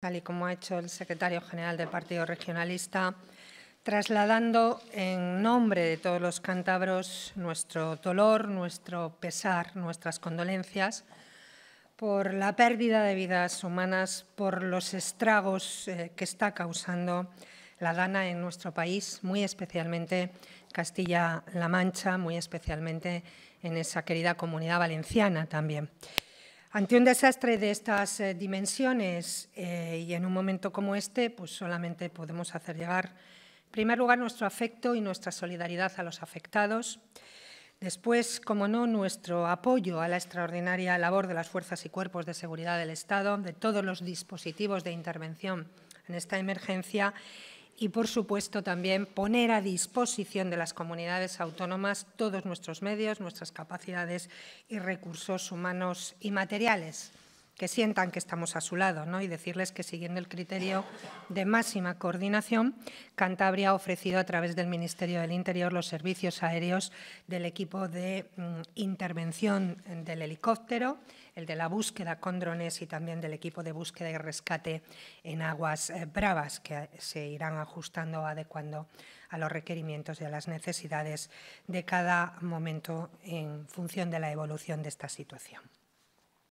tal y como ha hecho el secretario general del Partido Regionalista, trasladando en nombre de todos los cántabros nuestro dolor, nuestro pesar, nuestras condolencias por la pérdida de vidas humanas, por los estragos eh, que está causando la dana en nuestro país, muy especialmente Castilla-La Mancha, muy especialmente en esa querida comunidad valenciana también. Ante un desastre de estas eh, dimensiones eh, y en un momento como este, pues solamente podemos hacer llegar, en primer lugar, nuestro afecto y nuestra solidaridad a los afectados. Después, como no, nuestro apoyo a la extraordinaria labor de las fuerzas y cuerpos de seguridad del Estado, de todos los dispositivos de intervención en esta emergencia y, por supuesto, también poner a disposición de las comunidades autónomas todos nuestros medios, nuestras capacidades y recursos humanos y materiales que sientan que estamos a su lado ¿no? y decirles que siguiendo el criterio de máxima coordinación, Cantabria ha ofrecido a través del Ministerio del Interior los servicios aéreos del equipo de mm, intervención del helicóptero, el de la búsqueda con drones y también del equipo de búsqueda y rescate en aguas eh, bravas que se irán ajustando, adecuando a los requerimientos y a las necesidades de cada momento en función de la evolución de esta situación.